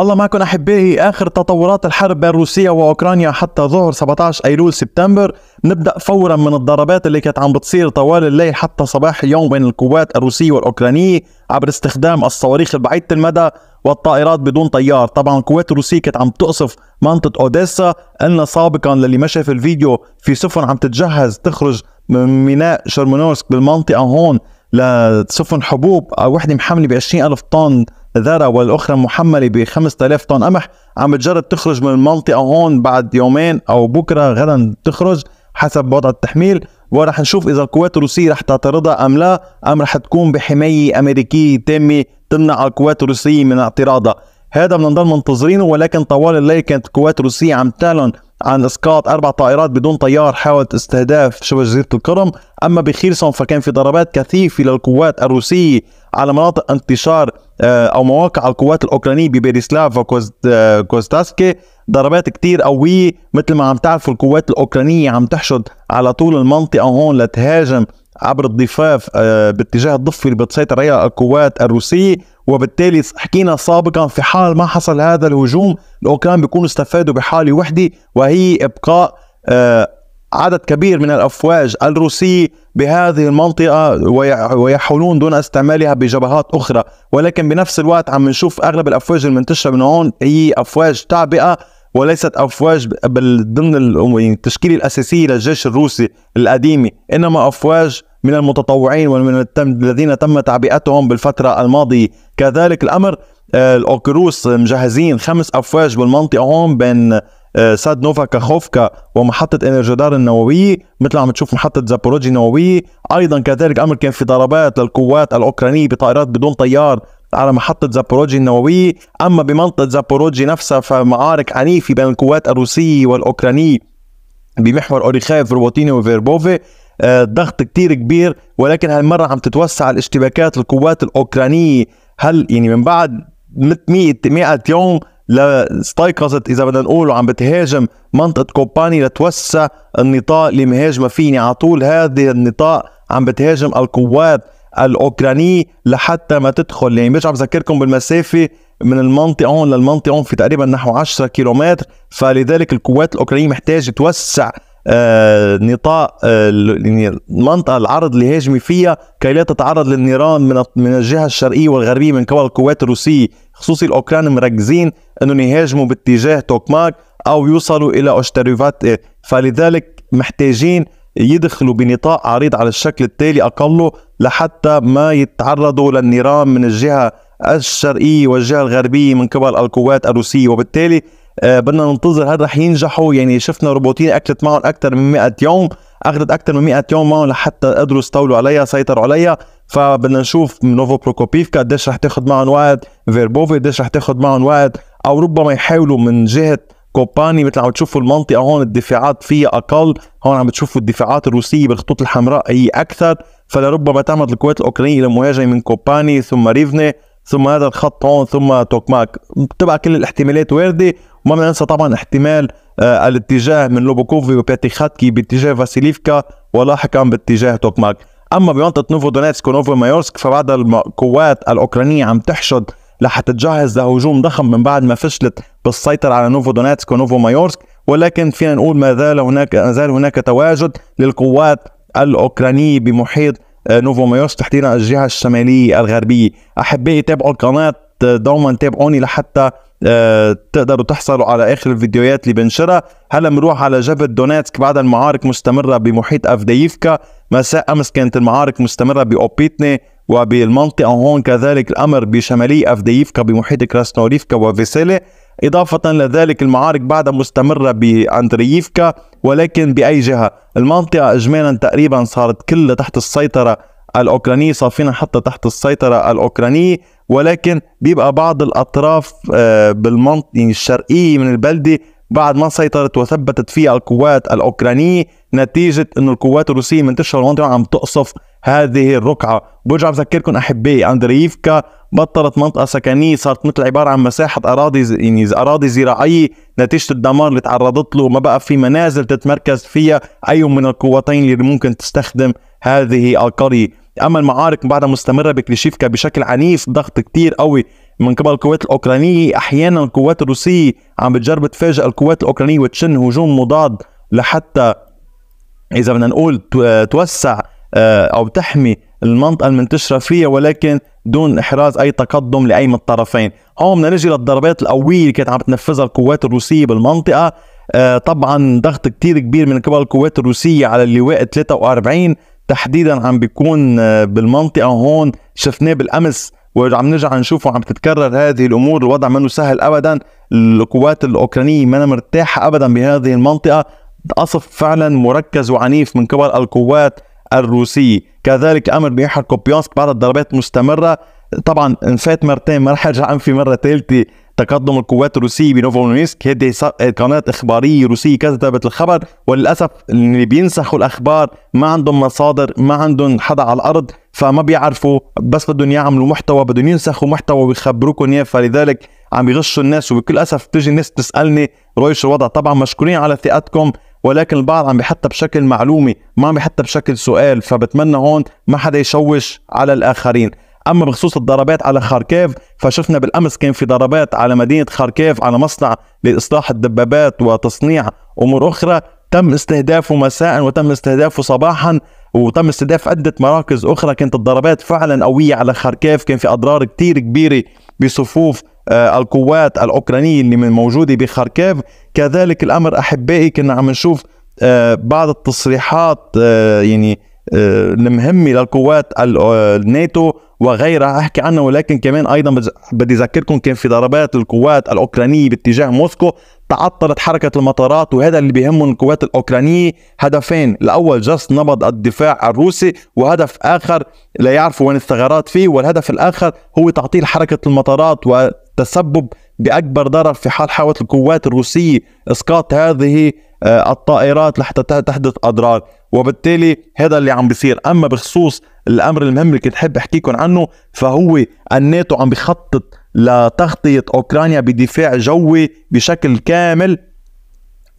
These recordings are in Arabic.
الله معكم احبائي اخر تطورات الحرب بين روسيا واوكرانيا حتى ظهر 17 ايلول سبتمبر نبدا فورا من الضربات اللي كانت عم بتصير طوال الليل حتى صباح اليوم بين القوات الروسيه والاوكرانيه عبر استخدام الصواريخ البعيده المدى والطائرات بدون طيار طبعا القوات الروسية كانت عم تقصف منطقة أوديسا قلنا سابقا للي ما شاف الفيديو في سفن عم تتجهز تخرج من ميناء شرمونوسك بالمنطقة هون لسفن حبوب آه، وحده محمله ب 20000 طن ذره والاخرى محمله ب 5000 طن قمح عم تجرب تخرج من المنطقه هون بعد يومين او بكره غدا تخرج حسب وضع التحميل ورح نشوف اذا القوات الروسيه رح تعترضها ام لا ام رح تكون بحمايه امريكيه تامه تمنع القوات الروسيه من اعتراضها هذا بنضل منتظرينه ولكن طوال الليل كانت القوات الروسيه عم تعلن عن اسقاط اربع طائرات بدون طيار حاولت استهداف شبه جزيره القرم اما بخيرسون فكان في ضربات كثيفه للقوات الروسيه على مناطق انتشار آه، او مواقع القوات الاوكرانيه ببيريسلاف وكوستاسكي آه، ضربات كتير قويه مثل ما عم تعرفوا القوات الاوكرانيه عم تحشد على طول المنطقه هون لتهاجم عبر الضفاف آه، باتجاه الضفه اللي بتسيطر عليها القوات الروسيه وبالتالي حكينا سابقا في حال ما حصل هذا الهجوم الاوكران بيكونوا استفادوا بحاله وحده وهي ابقاء آه، عدد كبير من الافواج الروسي بهذه المنطقه ويحولون دون استعمالها بجبهات اخرى ولكن بنفس الوقت عم نشوف اغلب الافواج المنتشره من هون هي افواج تعبئه وليست افواج ضمن يعني التشكيله الاساسيه للجيش الروسي القديمه انما افواج من المتطوعين ومن الذين تم تعبئتهم بالفترة الماضية كذلك الأمر آه، الأوكروس مجهزين خمس أفواج بالمنطقة هون بين آه، ساد نوفا كاخوفكا ومحطة انرجدار النووية مثل عم تشوف محطة زابوروجي النووية أيضا كذلك الأمر كان في ضربات للقوات الأوكرانية بطائرات بدون طيار على محطة زابوروجي النووية أما بمنطقة زابوروجي نفسها فمعارك عنيفة بين القوات الروسية والأوكرانية بمحور أوريخيف روبوتيني وفيربوفي آه، ضغط كتير كبير ولكن هالمرة عم تتوسع الاشتباكات القوات الأوكرانية هل يعني من بعد 100 100 يوم لاستيقظت اذا بدنا نقول وعم بتهاجم منطقه كوباني لتوسع النطاق اللي مهاجمه فيني على طول هذا النطاق عم بتهاجم القوات الاوكرانيه لحتى ما تدخل يعني مش عم بذكركم بالمسافه من المنطقه هون للمنطقه هون في تقريبا نحو 10 كيلومتر فلذلك القوات الاوكرانيه محتاجه توسع آه، نطاق المنطقة آه، يعني العرض اللي هاجمي فيها كي لا تتعرض للنيران من من الجهة الشرقية والغربية من قبل القوات الروسية خصوصي الأوكران مركزين أنهم يهاجموا باتجاه توكماك أو يوصلوا إلى اوشتريفات آه، فلذلك محتاجين يدخلوا بنطاق عريض على الشكل التالي أقله لحتى ما يتعرضوا للنيران من الجهة الشرقية والجهة الغربية من قبل القوات الروسية وبالتالي آه، بدنا ننتظر هل رح ينجحوا يعني شفنا روبوتين اكلت معهم اكثر من 100 يوم اخذت اكثر من 100 يوم معهم لحتى قدروا يستولوا عليها سيطروا عليها فبدنا نشوف نوفو بروكوبيفكا قديش رح تاخذ معهم وقت فيربوفي قديش رح تاخذ معهم وقت او ربما يحاولوا من جهه كوباني مثل عم تشوفوا المنطقه هون الدفاعات فيها اقل هون عم بتشوفوا الدفاعات الروسيه بالخطوط الحمراء هي اكثر فلربما تعمد الكويت الاوكرانيه لمواجهه من كوباني ثم ريفني ثم هذا الخط هون ثم توكماك تبع كل الاحتمالات وارده وما ننسى طبعا احتمال آه، الاتجاه من لوبوكوفي خاتكي باتجاه فاسيليفكا ولاحقا باتجاه توكماك اما بمنطقه نوفو دونيتسك ونوفو مايورسك فبعد القوات الاوكرانيه عم تحشد لحتى تجهز لهجوم ضخم من بعد ما فشلت بالسيطره على نوفو دونيتسك ونوفو مايورسك ولكن فينا نقول ما زال هناك ما زال هناك تواجد للقوات الاوكرانيه بمحيط آه، نوفو مايوس تحديدا الجهه الشماليه الغربيه احبائي تابعوا القناه آه، دوما تابعوني لحتى آه، تقدروا تحصلوا على اخر الفيديوهات اللي بنشرها هلا بنروح على جبل دوناتسك بعد المعارك مستمره بمحيط افدييفكا مساء امس كانت المعارك مستمره باوبيتني وبالمنطقة هون كذلك الأمر بشمالي أفديفكا بمحيط كراسنوريفكا وفيسيلي إضافة لذلك المعارك بعدها مستمرة بأندرييفكا ولكن بأي جهة المنطقة إجمالا تقريبا صارت كلها تحت السيطرة الأوكرانية صافينا حتى تحت السيطرة الأوكرانية ولكن بيبقى بعض الأطراف آه، بالمنطقة يعني الشرقية من البلدة بعد ما سيطرت وثبتت فيها القوات الأوكرانية نتيجة أن القوات الروسية منتشرة المنطقة عم تقصف هذه الرقعة برجع بذكركم أحبائي أندرييفكا بطلت منطقة سكنية صارت مثل عبارة عن مساحة أراضي يعني أراضي زراعية نتيجة الدمار اللي تعرضت له ما بقى في منازل تتمركز فيها أي من القوتين اللي ممكن تستخدم هذه القرية أما المعارك بعدها مستمرة بكليشيفكا بشكل عنيف ضغط كتير قوي من قبل القوات الأوكرانية أحيانا القوات الروسية عم بتجرب تفاجئ القوات الأوكرانية وتشن هجوم مضاد لحتى إذا بدنا نقول توسع آه، او تحمي المنطقه المنتشره فيها ولكن دون احراز اي تقدم لاي من الطرفين هون بدنا نجي للضربات القويه اللي كانت عم تنفذها القوات الروسيه بالمنطقه آه، طبعا ضغط كتير كبير من قبل القوات الروسيه على اللواء 43 تحديدا عم بيكون آه، بالمنطقه هون شفناه بالامس وعم نرجع نشوفه وعم تتكرر هذه الامور الوضع منه سهل ابدا القوات الاوكرانيه ما مرتاحه ابدا بهذه المنطقه قصف فعلا مركز وعنيف من قبل القوات الروسية كذلك أمر بيحرقوا بيونسك بعد الضربات مستمرة طبعا انفات مرتين ما رح ارجع في مره ثالثه تقدم القوات الروسيه بنوفولونيسك هذه قناه اخباريه روسيه كذبت الخبر وللاسف اللي بينسخوا الاخبار ما عندهم مصادر ما عندهم حدا على الارض فما بيعرفوا بس بدهم يعملوا محتوى بدهم ينسخوا محتوى ويخبروكم اياه فلذلك عم يغشوا الناس وبكل اسف بتجي الناس تسالني رويش الوضع طبعا مشكورين على ثقتكم ولكن البعض عم بيحطها بشكل معلومي ما عم بيحطها بشكل سؤال فبتمنى هون ما حدا يشوش على الاخرين اما بخصوص الضربات على خاركيف فشفنا بالامس كان في ضربات على مدينه خاركيف على مصنع لاصلاح الدبابات وتصنيع امور اخرى تم استهدافه مساء وتم استهدافه صباحا وتم استهداف عدة مراكز أخرى كانت الضربات فعلا قوية على خاركيف كان في أضرار كتير كبيرة بصفوف آه، القوات الأوكرانية اللي موجودة بخاركيف كذلك الأمر أحبائي كنا عم نشوف آه، بعض التصريحات آه، يعني المهمة للقوات الناتو وغيرها احكي عنها ولكن كمان ايضا بدي اذكركم كان في ضربات القوات الاوكرانيه باتجاه موسكو تعطلت حركة المطارات وهذا اللي بيهمهم القوات الأوكرانية هدفين الأول جس نبض الدفاع الروسي وهدف آخر لا يعرفوا وين الثغرات فيه والهدف الآخر هو تعطيل حركة المطارات وتسبب بأكبر ضرر في حال حاولت القوات الروسية إسقاط هذه آه، الطائرات لحتى تحدث اضرار وبالتالي هذا اللي عم بيصير اما بخصوص الامر المهم اللي كنت حاب احكيكم عنه فهو الناتو عم بخطط لتغطيه اوكرانيا بدفاع جوي بشكل كامل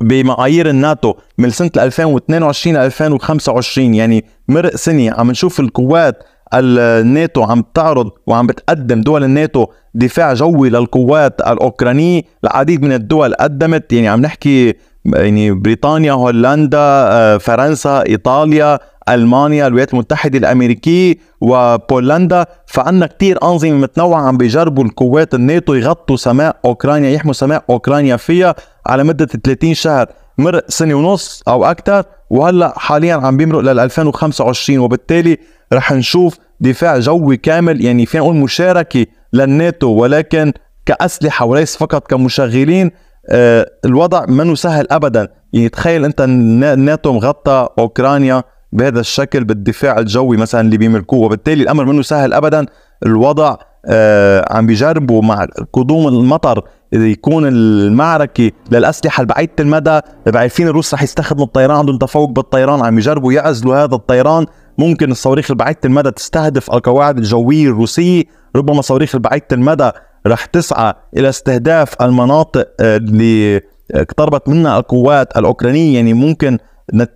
بمعايير الناتو من سنه 2022 ل 2025 يعني مرق سنه عم نشوف القوات الناتو عم تعرض وعم بتقدم دول الناتو دفاع جوي للقوات الاوكرانيه العديد من الدول قدمت يعني عم نحكي يعني بريطانيا هولندا آه، فرنسا ايطاليا المانيا الولايات المتحده الامريكيه وبولندا فعندنا كثير انظمه متنوعه عم بيجربوا القوات الناتو يغطوا سماء اوكرانيا يحموا سماء اوكرانيا فيها على مده 30 شهر مر سنه ونص او اكثر وهلا حاليا عم بيمرق لل 2025 وبالتالي رح نشوف دفاع جوي كامل يعني فينا نقول مشاركه للناتو ولكن كاسلحه وليس فقط كمشغلين آه، الوضع منه سهل ابدا يعني تخيل انت الناتو مغطى اوكرانيا بهذا الشكل بالدفاع الجوي مثلا اللي بيملكوه وبالتالي الامر منه سهل ابدا الوضع آه عم بيجربوا مع قدوم المطر يكون المعركة للأسلحة البعيدة المدى عارفين الروس رح يستخدموا الطيران عندهم تفوق بالطيران عم يجربوا يعزلوا هذا الطيران ممكن الصواريخ البعيدة المدى تستهدف القواعد الجوية الروسية ربما صواريخ البعيدة المدى رح تسعى الى استهداف المناطق آه، اللي آه، اقتربت منها القوات الاوكرانيه يعني ممكن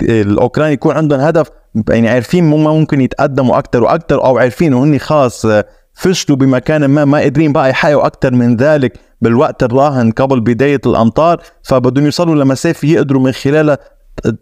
الاوكران يكون عندهم هدف يعني عارفين ما ممكن يتقدموا اكثر واكثر او عارفين وهن خاص آه، فشلوا بمكان ما ما قادرين بقى يحققوا اكثر من ذلك بالوقت الراهن قبل بدايه الامطار فبدهم يوصلوا لمسافه يقدروا من خلالها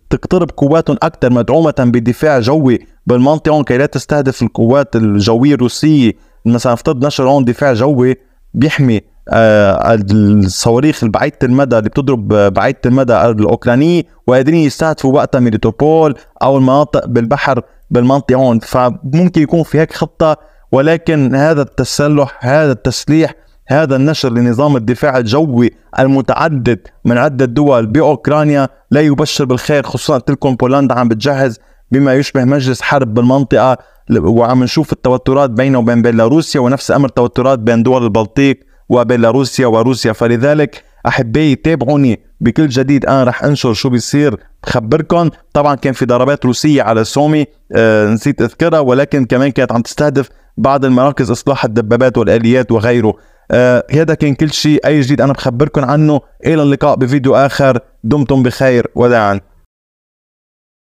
تقترب قواتهم اكثر مدعومه بدفاع جوي بالمنطقه كي لا تستهدف القوات الجويه الروسيه مثلا افترض نشر هون دفاع جوي بيحمي آه، الصواريخ البعيده المدى اللي بتضرب آه، بعيده المدى آه، الاوكرانيه وقادرين يستهدفوا وقتها ميليتوبول او المناطق بالبحر بالمنطقه هون فممكن يكون في هيك خطه ولكن هذا التسلح هذا التسليح هذا النشر لنظام الدفاع الجوي المتعدد من عدة دول بأوكرانيا لا يبشر بالخير خصوصا تلكم بولندا عم بتجهز بما يشبه مجلس حرب بالمنطقة وعم نشوف التوترات بينه وبين بيلاروسيا ونفس امر توترات بين دول البلطيق وبيلاروسيا وروسيا فلذلك احبائي تابعوني بكل جديد انا رح انشر شو بيصير بخبركم طبعا كان في ضربات روسيه على سومي آه نسيت اذكرها ولكن كمان كانت عم تستهدف بعض المراكز اصلاح الدبابات والاليات وغيره آه هذا كان كل شيء اي جديد انا بخبركم عنه الى اللقاء بفيديو اخر دمتم بخير وداعا